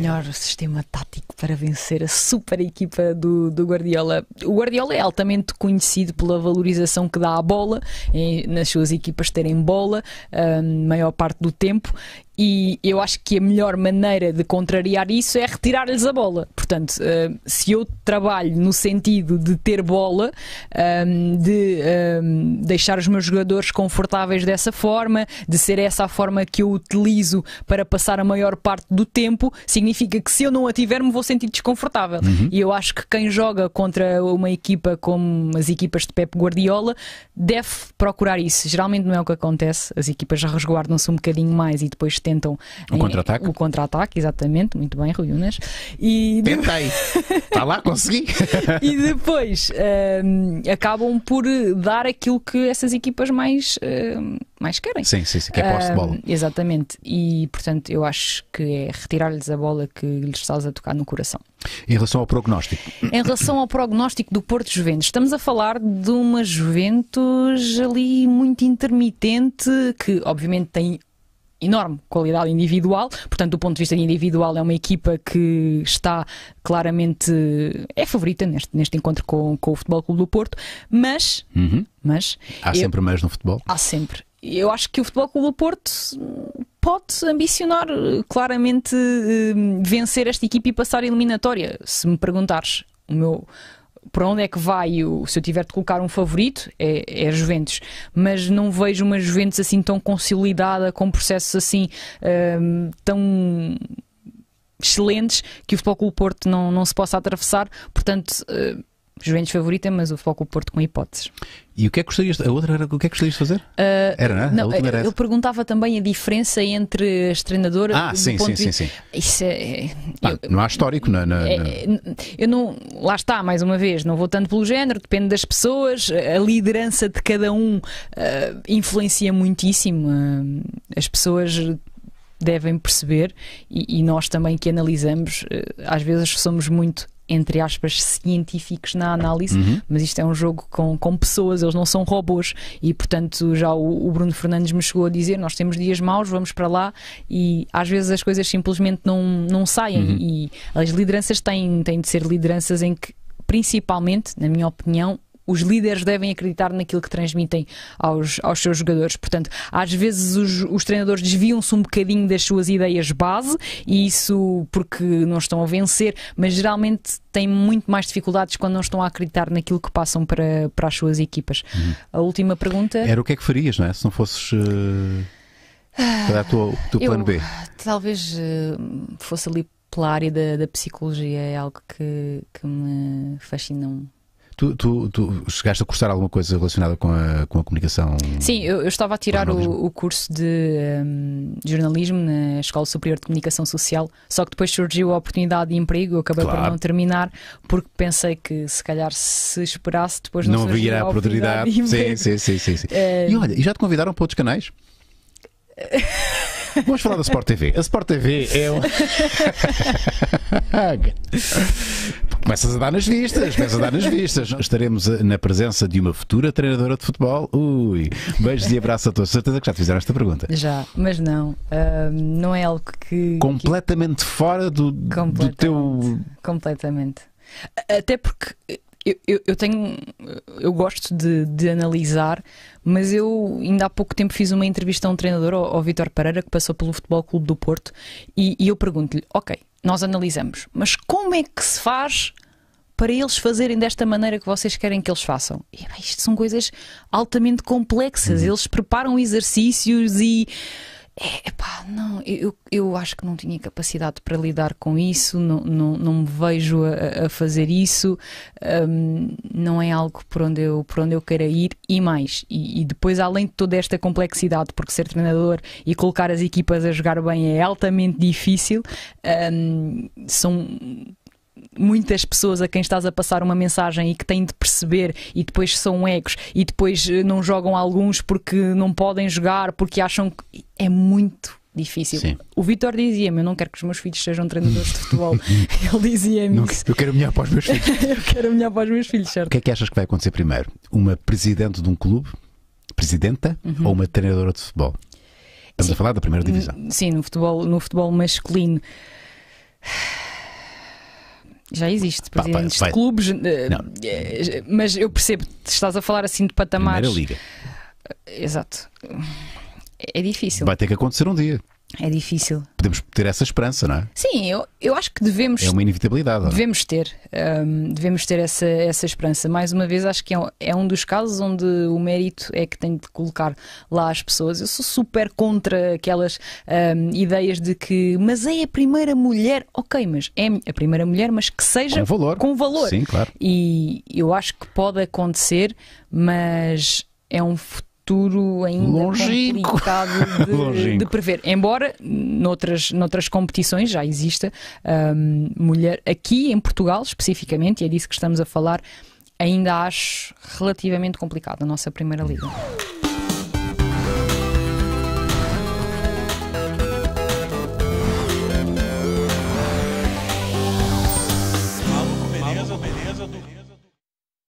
melhor sistema tático para vencer a super equipa do, do Guardiola. O Guardiola é altamente conhecido pela valorização que dá à bola, em, nas suas equipas terem bola a ah, maior parte do tempo, e eu acho que a melhor maneira de contrariar isso é retirar-lhes a bola. Portanto, uh, se eu trabalho no sentido de ter bola, um, ehm, de um, ehm, deixar os meus jogadores confortáveis dessa forma, de ser essa a forma que eu utilizo para passar a maior parte do tempo, significa que se eu não a tiver, me vou sentir desconfortável. Uhum. E eu acho que quem joga contra uma equipa como as equipas de Pep Guardiola deve procurar isso. Geralmente não é o que acontece. As equipas já resguardam-se um bocadinho mais e depois têm tentam o eh, contra-ataque. O contra-ataque, exatamente, muito bem, Rui Unas. E Tentei. Está lá, consegui. e depois eh, acabam por eh, dar aquilo que essas equipas mais, uh, mais querem. Sim, sim, sim, que é posse de bola. exatamente. E portanto eu acho que é retirar-lhes a bola que lhes estás a tocar no coração. Em relação ao prognóstico? Em relação ao prognóstico do Porto Juventus, estamos a falar de uma Juventus ali muito intermitente, que obviamente tem enorme qualidade individual. Portanto, do ponto de vista individual, é uma equipa que está claramente é favorita neste, neste encontro com, com o Futebol Clube do Porto, mas, uhum. mas há eu, sempre mais no futebol. Há sempre. Eu acho que o Futebol Clube do Porto pode ambicionar eh, claramente eh, vencer esta equipa e passar a eliminatória. Se me perguntares, o meu para onde é que vai, o, se eu tiver de colocar um favorito, é, é a Juventus. Mas não vejo uma Juventus assim tão consolidada, com processos assim hum, tão excelentes que o Futebol Clube Porto não, não se possa atravessar. Portanto, hum, Juventus favorita, mas o Foco Porto com hipóteses. E o que é que gostarias? A outra era o que é que gostarias de fazer? Uh, era, não? É? não era eu perguntava também a diferença entre as treinadoras. Ah, sim, sim, de... sim, sim. Isso é. Pá, eu... não há histórico, não, não, é, é, Eu não. Lá está, mais uma vez, não vou tanto pelo género, depende das pessoas. A liderança de cada um uh, influencia muitíssimo. Uh, as pessoas devem perceber e, e, nós também que analisamos, às vezes somos muito entre aspas, científicos na análise, uhum. mas isto é um jogo com, com pessoas, eles não são robôs. E, portanto, já o, o, Bruno Fernandes me chegou a dizer: nós temos dias maus, vamos para lá e às vezes as coisas simplesmente não, não saem. Uhum. E as lideranças têm, têm de ser lideranças em que, principalmente, na minha opinião, os líderes devem acreditar naquilo que transmitem aos, aos seus jogadores. Portanto, às vezes os, os treinadores desviam-se um bocadinho das suas ideias base, e isso porque não estão a vencer, mas geralmente têm muito mais dificuldades quando não estão a acreditar naquilo que passam para, para as suas equipas. Uhum. A última pergunta. Era o que é que farias, não é? Se não fosses. Uh... Qual é o teu, plano B? Talvez eh, fosse ali pela área da, da, psicologia, é algo que, que me fascina Tu, tu, tu, chegaste a cursar alguma coisa relacionada com a, com a comunicação? Sim, eu, eu estava a tirar o, o, curso de, um, jornalismo na Escola Superior de Comunicação Social, só que depois surgiu a oportunidade de emprego, eu acabei claro. por não terminar, porque pensei que se calhar se esperasse depois não, não viria a oportunidade. oportunidade sim, sim, sim, sim, sim. Eh, e olha, e já te convidaram para outros canais? Vamos falar da Sport TV. A Sport TV é um... Começas a dar nas vistas, começas a dar nas vistas. Estaremos eh, na presença de uma futura treinadora de futebol. Ui, beijos e abraços a todos. Certeza que já te fizeram esta pergunta. Já, mas não. Uh, não é algo que. Completamente que... fora do, completamente, do teu. Completamente. Até porque eh, eu, eu, tenho. Eu gosto de, de, analisar, mas eu ainda há pouco tempo fiz uma entrevista a um treinador, ao, ao Vitor Pereira, que passou pelo Futebol Clube do Porto, e, e eu pergunto-lhe: ok, nós analisamos, mas como é que se faz para eles fazerem desta maneira que vocês querem que eles façam? E, isto são coisas altamente complexas. Uhum. Eles preparam exercícios e é pá, não, eu, eu acho que não tinha capacidade para lidar com isso, não, não, não me vejo a, a fazer isso, um, não é algo por onde, eu, por onde eu queira ir e mais. E, e, depois, além de toda esta complexidade, porque ser treinador e colocar as equipas a jogar bem é altamente difícil, um, são muitas pessoas a quem estás a passar uma mensagem e que têm de perceber e depois são egos e depois eh, não jogam alguns porque não podem jogar, porque acham que é muito difícil. Sim. O Vitor dizia-me: Eu não quero que os meus filhos sejam treinadores de futebol. Hum. Ele dizia-me Eu quero melhor para os meus filhos. eu quero melhor para os meus filhos, certo? O que é que achas que vai acontecer primeiro? Uma presidente de um clube, presidenta, uhum. ou uma treinadora de futebol? Estamos sim. a falar da primeira divisão. Hum, sim, no futebol, no futebol masculino. Já existe, presidentes pá, pá, de clubes, eh, não. Eh, mas eu percebo, estás a falar assim de patamares. Primeira liga. Exato. É difícil. Vai ter que acontecer um dia. É difícil. Podemos ter essa esperança, não é? Sim, eu, eu acho que devemos. É uma inevitabilidade. Devemos ter. Um, devemos ter essa, essa esperança. Mais uma vez, acho que é um, é um dos casos onde o mérito é que tem de colocar lá as pessoas. Eu sou super contra aquelas um, ideias de que, mas é a primeira mulher, ok, mas é a primeira mulher, mas que seja com valor. Com valor. Sim, claro. E eu acho que pode acontecer, mas é um futuro futuro ainda Longico. complicado de, de, prever. Embora noutras, noutras competições já exista mulher, aqui em Portugal especificamente, e é disso que estamos a falar, ainda acho relativamente complicado a nossa Primeira Liga.